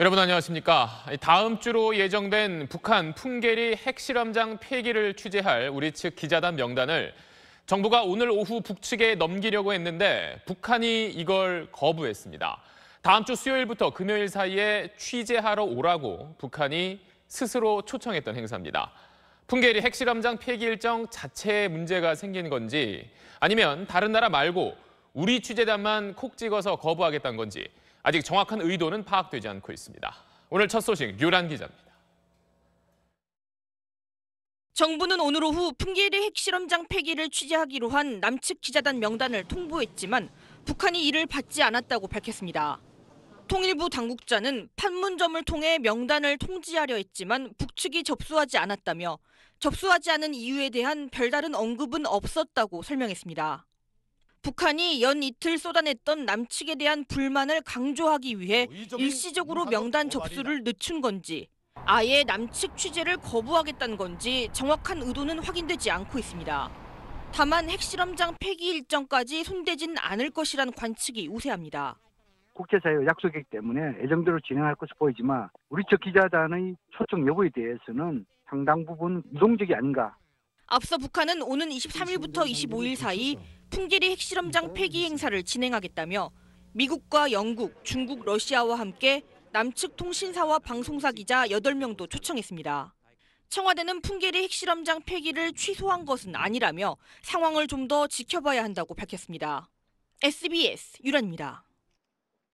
여러분 안녕하십니까? 다음 주로 예정된 북한 풍계리 핵실험장 폐기를 취재할 우리 측 기자단 명단을 정부가 오늘 오후 북측에 넘기려고 했는데 북한이 이걸 거부했습니다. 다음 주 수요일부터 금요일 사이에 취재하러 오라고 북한이 스스로 초청했던 행사입니다. 풍계리 핵실험장 폐기 일정 자체에 문제가 생긴 건지 아니면 다른 나라 말고 우리 취재단만 콕 찍어서 거부하겠다는 건지 아직 정확한 의도는 파악되지 않고 있습니다. 오늘 첫 소식 류란 기자입니다. 정부는 오늘 오후 풍계리 핵실험장 폐기를 취재하기로 한 남측 기자단 명단을 통보했지만 북한이 이를 받지 않았다고 밝혔습니다. 통일부 당국자는 판문점을 통해 명단을 통지하려 했지만 북측이 접수하지 않았다며 접수하지 않은 이유에 대한 별다른 언급은 없었다고 설명했습니다. 북한이 연 이틀 쏟아냈던 남측에 대한 불만을 강조하기 위해 뭐, 일시적으로 명단 접수를 늦춘 건지 아예 남측 취재를 거부하겠다는 건지 정확한 의도는 확인되지 않고 있습니다. 다만 핵실험장 폐기 일정까지 손대진 않을 것이란 관측이 우세합니다. 국제사회의 약속이기 때문에 예정대로 진행할 것으로 보이지만 우리 측 기자단의 초청 여부에 대해서는 상당 부분 유동적이 아닌가 앞서 북한은 오는 23일부터 25일 사이 풍계리 핵실험장 폐기 행사를 진행하겠다며 미국과 영국, 중국, 러시아와 함께 남측 통신사와 방송사 기자 8명도 초청했습니다. 청와대는 풍계리 핵실험장 폐기를 취소한 것은 아니라며 상황을 좀 더 지켜봐야 한다고 밝혔습니다. SBS 유란입니다.